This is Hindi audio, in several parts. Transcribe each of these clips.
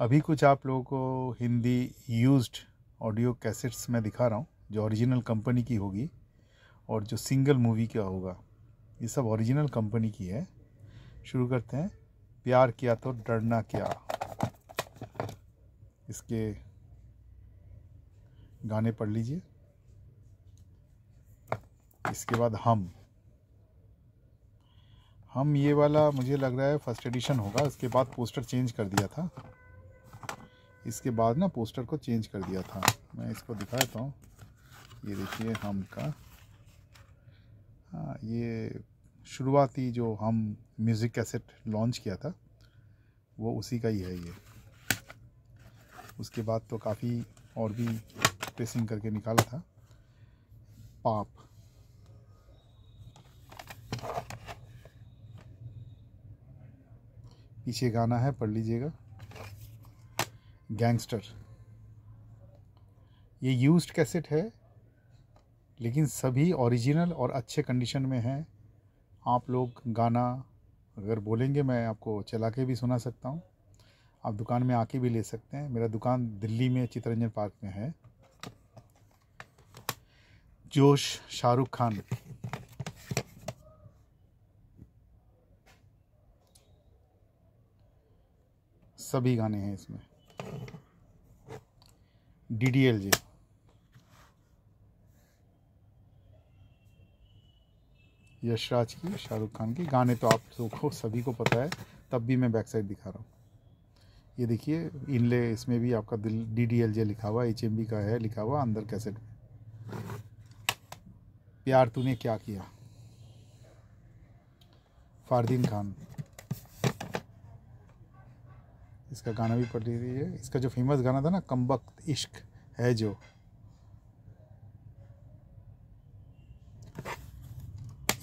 अभी कुछ आप लोगों को हिंदी यूज्ड ऑडियो कैसेट्स में दिखा रहा हूँ जो ओरिजिनल कंपनी की होगी और जो सिंगल मूवी का होगा ये सब ओरिजिनल कंपनी की है शुरू करते हैं प्यार किया तो डरना क्या इसके गाने पढ़ लीजिए इसके बाद हम हम ये वाला मुझे लग रहा है फर्स्ट एडिशन होगा उसके बाद पोस्टर चेंज कर दिया था इसके बाद ना पोस्टर को चेंज कर दिया था मैं इसको दिखाता हूँ ये देखिए हम का हाँ ये शुरुआती जो हम म्यूज़िक कैसेट लॉन्च किया था वो उसी का ही है ये उसके बाद तो काफ़ी और भी प्रेसिंग करके निकाला था पाप पीछे गाना है पढ़ लीजिएगा गैंगस्टर ये यूज्ड कैसेट है लेकिन सभी ओरिजिनल और अच्छे कंडीशन में हैं आप लोग गाना अगर बोलेंगे मैं आपको चला के भी सुना सकता हूँ आप दुकान में आके भी ले सकते हैं मेरा दुकान दिल्ली में चितरंजन पार्क में है जोश शाहरुख खान सभी गाने हैं इसमें D D L J Yashraj की शाहरुख खान की गाने तो आप सबको सभी को पता है तब भी मैं बैक साइड दिखा रहा हूँ ये देखिए इनले इसमें भी आपका दिल डी डी एल जे लिखा हुआ एच एम बी का है लिखा हुआ अंदर कैसेट में प्यार तूने क्या किया फारदीन खान इसका गाना भी पढ़ लीजिए इसका जो फेमस गाना था ना कम इश्क है जो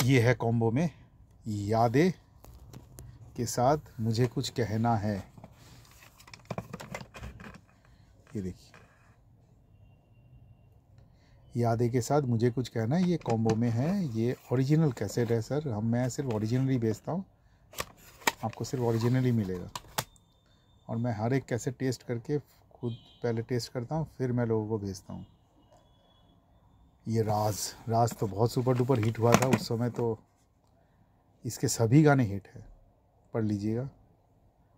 ये है कॉम्बो में यादें के साथ मुझे कुछ कहना है ये देखिए यादें के साथ मुझे कुछ कहना है ये कॉम्बो में है ये ओरिजिनल कैसेट है सर हम मैं सिर्फ ओरिजिनल ही बेचता हूँ आपको सिर्फ ओरिजिनल ही मिलेगा और मैं हर एक कैसे टेस्ट करके खुद पहले टेस्ट करता हूँ फिर मैं लोगों को भेजता हूँ ये राज राज तो बहुत सुपर डुपर हिट हुआ था उस समय तो इसके सभी गाने हिट है पढ़ लीजिएगा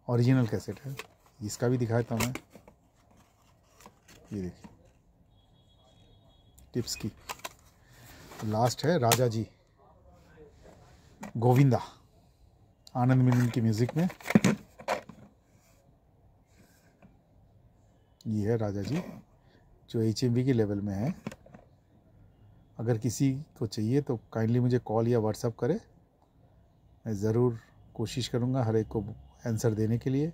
ओरिजिनल कैसेट है इसका भी दिखाया था मैं ये देखिए टिप्स की तो लास्ट है राजा जी गोविंदा आनंद मिलन की म्यूज़िक में ये है राजा जी जो एच के लेवल में है अगर किसी को चाहिए तो काइंडली मुझे कॉल या व्हाट्सअप करें मैं ज़रूर कोशिश करूँगा हर एक को आंसर देने के लिए